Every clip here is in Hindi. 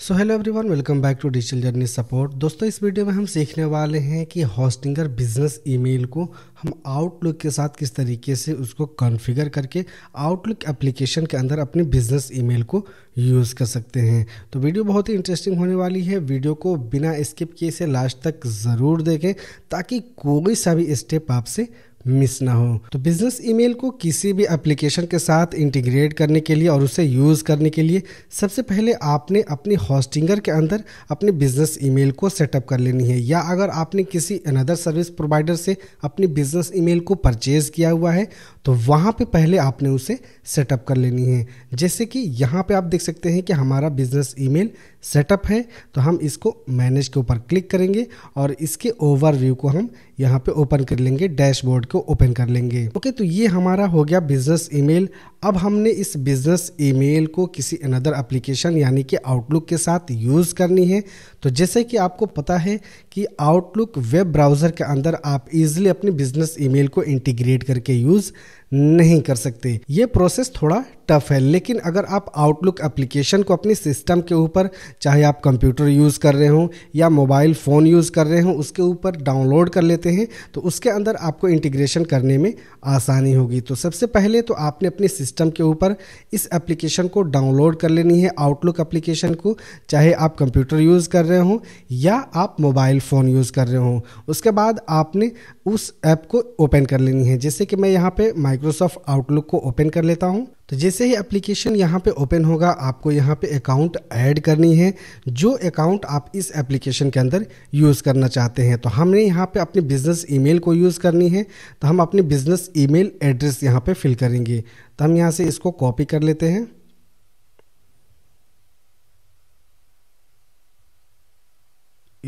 so hello everyone welcome back to Digital Journey Support दोस्तों इस वीडियो में हम सीखने वाले हैं कि हॉस्टिंगर बिजनेस ईमेल को हम आउटलुक के साथ किस तरीके से उसको कॉन्फ़िगर करके आउटलुक एप्लीकेशन के अंदर अपने बिजनेस ईमेल को यूज़ कर सकते हैं तो वीडियो बहुत ही इंटरेस्टिंग होने वाली है वीडियो को बिना स्किप किए से लास्ट तक ज़रूर देखें ताकि कोई सा भी स्टेप आपसे मिस ना हो तो बिजनेस ईमेल को किसी भी एप्लीकेशन के साथ इंटीग्रेट करने के लिए और उसे यूज़ करने के लिए सबसे पहले आपने अपनी होस्टिंगर के अंदर अपने बिजनेस ईमेल को सेटअप कर लेनी है या अगर आपने किसी अनदर सर्विस प्रोवाइडर से अपनी बिजनेस ईमेल को परचेज़ किया हुआ है तो वहाँ पे पहले आपने उसे सेटअप कर लेनी है जैसे कि यहाँ पे आप देख सकते हैं कि हमारा बिजनेस ईमेल सेटअप है तो हम इसको मैनेज के ऊपर क्लिक करेंगे और इसके ओवरव्यू को हम यहाँ पे ओपन कर लेंगे डैशबोर्ड को ओपन कर लेंगे ओके तो ये हमारा हो गया बिजनेस ईमेल अब हमने इस बिजनेस ईमेल को किसी अनदर एप्लीकेशन यानी कि आउटलुक के साथ यूज़ करनी है तो जैसे कि आपको पता है कि आउटलुक वेब ब्राउज़र के अंदर आप इजिली अपने बिजनेस ईमेल को इंटीग्रेट करके यूज़ नहीं कर सकते ये प्रोसेस थोड़ा टफ है लेकिन अगर आप आउटलुक एप्लीकेशन को अपने सिस्टम के ऊपर चाहे आप कंप्यूटर यूज़ कर रहे हों या मोबाइल फ़ोन यूज़ कर रहे हों उसके ऊपर डाउनलोड कर लेते हैं तो उसके अंदर आपको इंटीग्रेशन करने में आसानी होगी तो सबसे पहले तो आपने अपने सिस्टम के ऊपर इस एप्लीकेशन को डाउनलोड कर लेनी है आउटलुक एप्लीकेशन को चाहे आप कंप्यूटर यूज़ कर रहे हों या आप मोबाइल फ़ोन यूज़ कर रहे हों उसके बाद आपने उस ऐप को ओपन कर लेनी है जैसे कि मैं यहाँ पर माइक्रो माइक्रोसॉफ्ट आउटलुक को ओपन कर लेता हूं तो जैसे ही एप्लीकेशन यहाँ पे ओपन होगा आपको यहाँ पे अकाउंट ऐड करनी है जो अकाउंट आप इस एप्लीकेशन के अंदर यूज़ करना चाहते हैं तो हमने यहाँ पे अपनी बिजनेस ईमेल को यूज़ करनी है तो हम अपनी बिजनेस ईमेल एड्रेस यहाँ पे फिल करेंगे तो हम यहाँ से इसको कॉपी कर लेते हैं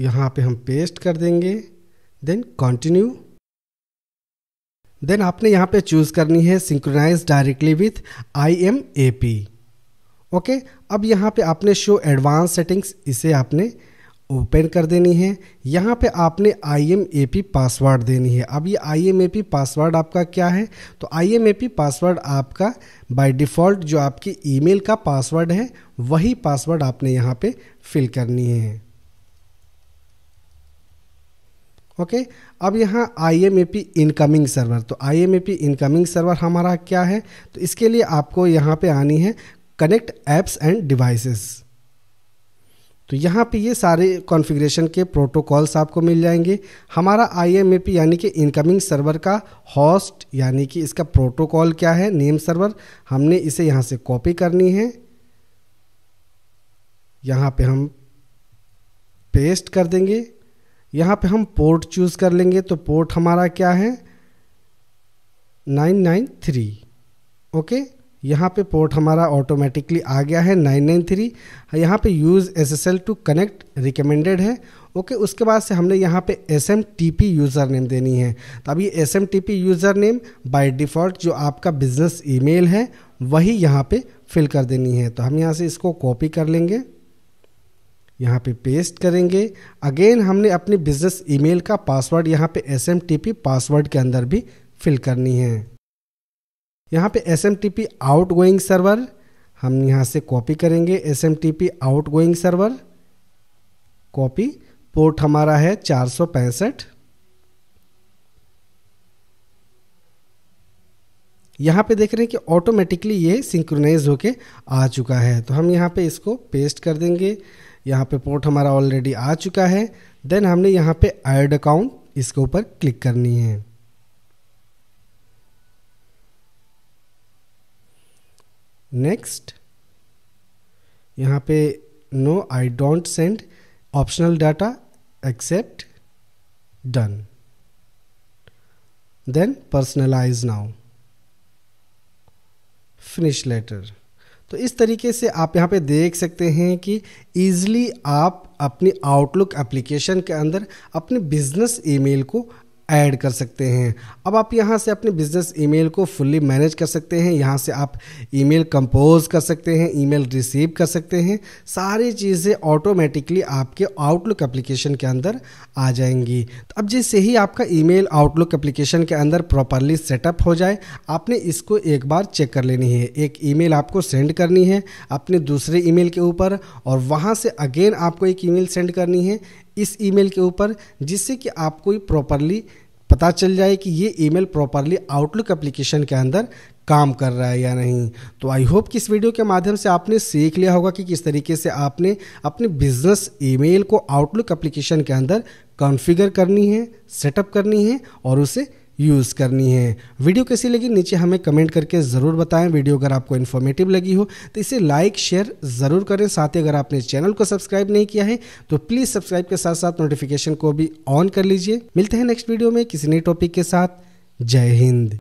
यहाँ पे हम पेस्ट कर देंगे देन कंटिन्यू देन आपने यहाँ पे चूज़ करनी है synchronize directly with I M A P okay अब यहाँ पे आपने शो एडवांस सेटिंग्स इसे आपने ओपन कर देनी है यहाँ पे आपने I M A P password देनी है अब ये I M A P password आपका क्या है तो I M A P password आपका बाय डिफ़ॉल्ट जो आपकी ईमेल का पासवर्ड है वही पासवर्ड आपने यहाँ पे फिल करनी है ओके अब यहाँ I M A P incoming server तो I M A P incoming server हमारा क्या है तो इसके लिए आपको यहाँ पे आनी है कनेक्ट एप्स एंड डिवाइसेस तो यहाँ पे ये सारे कॉन्फ़िगरेशन के प्रोटोकॉल्स आपको मिल जाएंगे हमारा आई यानी कि इनकमिंग सर्वर का हॉस्ट यानी कि इसका प्रोटोकॉल क्या है नेम सर्वर हमने इसे यहाँ से कॉपी करनी है यहाँ पे हम पेस्ट कर देंगे यहाँ पे हम पोर्ट चूज़ कर लेंगे तो पोर्ट हमारा क्या है 993 ओके यहाँ पे पोर्ट हमारा ऑटोमेटिकली आ गया है 993 यहाँ पर use S S L to connect recommended है ओके उसके बाद से हमने यहाँ पे S M T P user name देनी है तो अब ये S M T P user name by default जो आपका बिज़नेस ईमेल है वही यहाँ पे फिल कर देनी है तो हम यहाँ से इसको कॉपी कर लेंगे यहाँ पे पेस्ट करेंगे अगेन हमने अपने बिजनेस ईमेल का पासवर्ड यहाँ पे एस पासवर्ड के अंदर भी फिल करनी है यहाँ पे S M outgoing server हम यहाँ से कॉपी करेंगे S M outgoing server copy port हमारा है चार सौ पैंसठ यहाँ पे देख रहे हैं कि ऑटोमेटिकली ये सिंक्रोनाइज होके आ चुका है तो हम यहाँ पे इसको पेस्ट कर देंगे यहाँ पे पोर्ट हमारा ऑलरेडी आ चुका है देन हमने यहाँ पे ऐड अकाउंट इसके ऊपर क्लिक करनी है नेक्स्ट यहाँ पे no I don't send optional data accept done then personalize now finish later तो इस तरीके से आप यहाँ पे देख सकते हैं कि ईज़िली आप अपनी आउटलुक एप्लीकेशन के अंदर अपने बिजनेस ईमेल को ऐड कर सकते हैं अब आप यहाँ से अपने बिजनेस ईमेल को फुल्ली मैनेज कर सकते हैं यहाँ से आप ईमेल कंपोज कर सकते हैं ईमेल रिसीव कर सकते हैं सारी चीज़ें ऑटोमेटिकली आपके आउटलुक एप्लीकेशन के अंदर आ जाएंगी तो अब जैसे ही आपका ईमेल आउटलुक एप्लीकेशन के अंदर प्रॉपरली सेटअप हो जाए आपने इसको एक बार चेक कर लेनी है एक ईमेल आपको सेंड करनी है अपने दूसरे ईमेल के ऊपर और वहाँ से अगेन आपको एक ईमेल सेंड करनी है इस ईमेल के ऊपर जिससे कि आपको प्रॉपरली पता चल जाए कि ये ईमेल प्रॉपरली आउटलुक एप्लीकेशन के अंदर काम कर रहा है या नहीं तो आई होप कि इस वीडियो के माध्यम से आपने सीख लिया होगा कि किस तरीके से आपने अपने बिजनेस ईमेल को आउटलुक एप्लीकेशन के अंदर कॉन्फ़िगर करनी है सेटअप करनी है और उसे यूज़ करनी है वीडियो कैसी लगी नीचे हमें कमेंट करके ज़रूर बताएं वीडियो अगर आपको इन्फॉर्मेटिव लगी हो तो इसे लाइक शेयर ज़रूर करें साथ ही अगर आपने चैनल को सब्सक्राइब नहीं किया है तो प्लीज़ सब्सक्राइब के साथ साथ नोटिफिकेशन को भी ऑन कर लीजिए मिलते हैं नेक्स्ट वीडियो में किसी नई टॉपिक के साथ जय हिंद